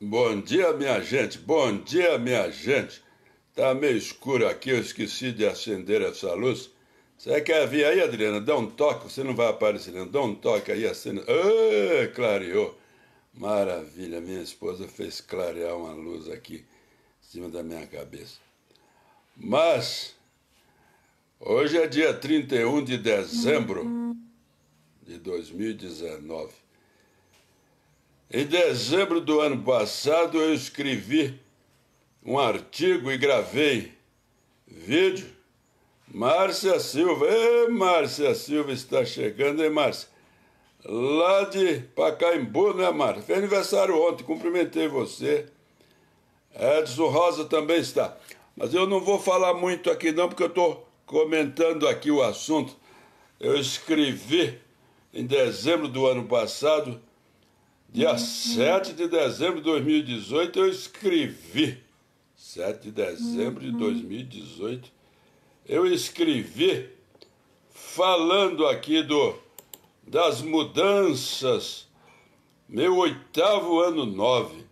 Bom dia, minha gente. Bom dia, minha gente. Tá meio escuro aqui, eu esqueci de acender essa luz. Você quer vir aí, Adriana? Dá um toque, você não vai aparecer, não. Dá um toque aí, acende. Ah, clareou. Maravilha, minha esposa fez clarear uma luz aqui em cima da minha cabeça. Mas, hoje é dia 31 de dezembro de 2019. Em dezembro do ano passado, eu escrevi um artigo e gravei vídeo. Márcia Silva, ê Márcia Silva está chegando, hein, Márcia? Lá de Pacaembu, né, Márcia? Fez aniversário ontem, cumprimentei você. Edson Rosa também está. Mas eu não vou falar muito aqui, não, porque eu estou comentando aqui o assunto. Eu escrevi em dezembro do ano passado Dia 7 de dezembro de 2018 eu escrevi. 7 de dezembro de 2018 uhum. eu escrevi falando aqui do das mudanças, meu oitavo ano 9.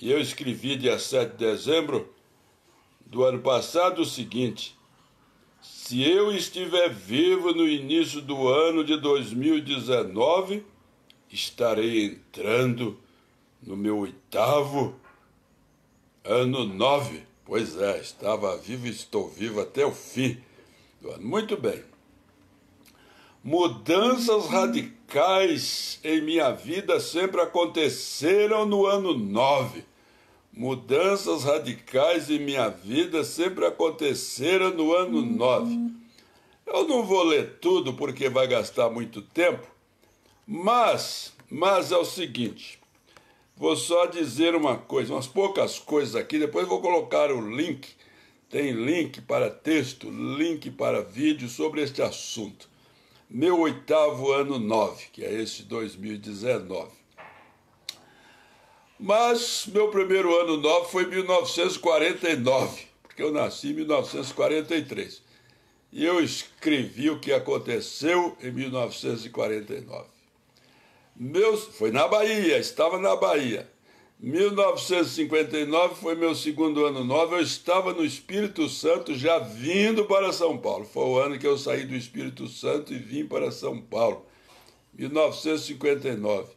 E eu escrevi dia 7 de dezembro do ano passado o seguinte: se eu estiver vivo no início do ano de 2019, estarei entrando no meu oitavo ano nove. Pois é, estava vivo e estou vivo até o fim do ano. Muito bem. Mudanças radicais em minha vida sempre aconteceram no ano nove Mudanças radicais em minha vida sempre aconteceram no ano 9. Eu não vou ler tudo porque vai gastar muito tempo, mas, mas é o seguinte, vou só dizer uma coisa, umas poucas coisas aqui, depois vou colocar o link, tem link para texto, link para vídeo sobre este assunto. Meu oitavo ano 9, que é este 2019. Mas meu primeiro ano 9 foi 1949, porque eu nasci em 1943. E eu escrevi o que aconteceu em 1949. Meus, foi na Bahia, estava na Bahia. 1959 foi meu segundo ano novo, eu estava no Espírito Santo já vindo para São Paulo. Foi o ano que eu saí do Espírito Santo e vim para São Paulo. 1959.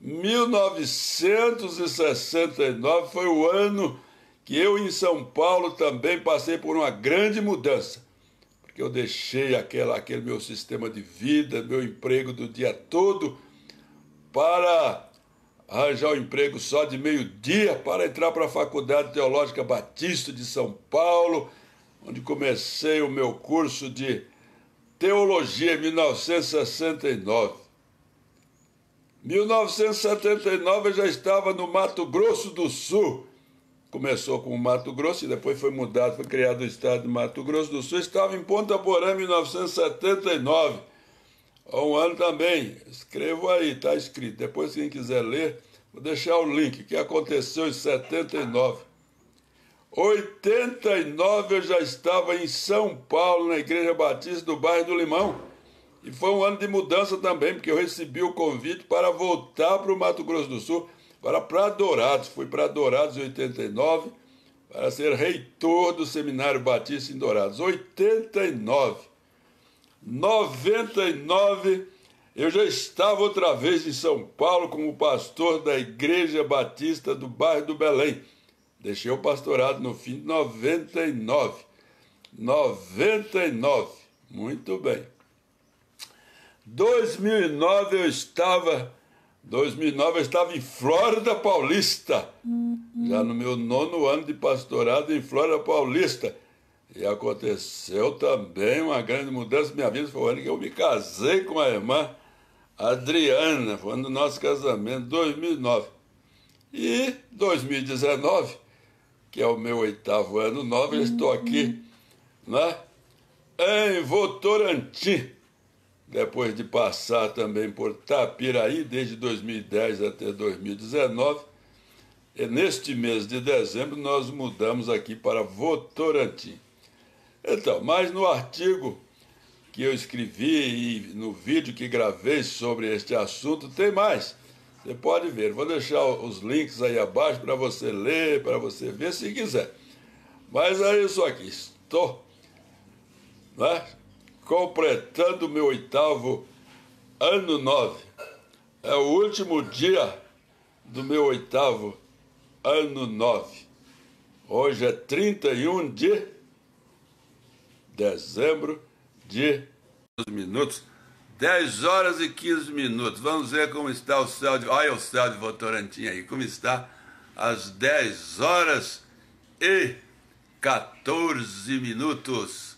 1969 foi o ano que eu em São Paulo também passei por uma grande mudança, porque eu deixei aquela, aquele meu sistema de vida, meu emprego do dia todo para arranjar um emprego só de meio-dia para entrar para a Faculdade Teológica Batista de São Paulo, onde comecei o meu curso de Teologia em 1969. 1979 eu já estava no Mato Grosso do Sul. Começou com o Mato Grosso e depois foi mudado, foi criado o estado de Mato Grosso do Sul. estava em Ponta Porã em 1979 Há um ano também, escrevo aí, está escrito. Depois, quem quiser ler, vou deixar o link, que aconteceu em 79. 89 eu já estava em São Paulo, na Igreja Batista do bairro do Limão. E foi um ano de mudança também, porque eu recebi o convite para voltar para o Mato Grosso do Sul, para para Dourados. Fui para Dourados em 89, para ser reitor do Seminário Batista em Dourados. 89. 99, eu já estava outra vez em São Paulo como pastor da Igreja Batista do bairro do Belém. Deixei o pastorado no fim de 99. 99. Muito bem. 2009 eu estava 2009 eu estava em Flórida Paulista, uhum. já no meu nono ano de pastorado em Flórida Paulista, e aconteceu também uma grande mudança minha vida. Foi o ano que eu me casei com a irmã Adriana. Foi no nosso casamento, 2009. E 2019, que é o meu oitavo ano novo, estou aqui uhum. né, em Votorantim. Depois de passar também por Tapiraí, desde 2010 até 2019, e neste mês de dezembro nós mudamos aqui para Votorantim. Então, mas no artigo que eu escrevi e no vídeo que gravei sobre este assunto tem mais. Você pode ver. Vou deixar os links aí abaixo para você ler, para você ver se quiser. Mas é isso aqui. Estou né, completando meu oitavo ano 9. É o último dia do meu oitavo ano 9. Hoje é 31 de dezembro de minutos. 10 horas e 15 minutos. Vamos ver como está o céu de. Olha o céu de Votorantim aí, como está às 10 horas e 14 minutos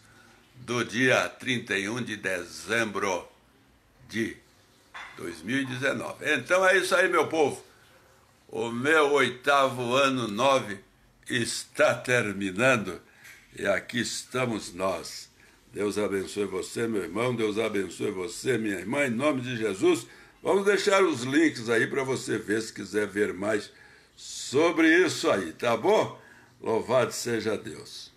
do dia 31 de dezembro de 2019. Então é isso aí, meu povo. O meu oitavo ano nove está terminando e aqui estamos nós. Deus abençoe você, meu irmão, Deus abençoe você, minha irmã, em nome de Jesus. Vamos deixar os links aí para você ver se quiser ver mais sobre isso aí, tá bom? Louvado seja Deus.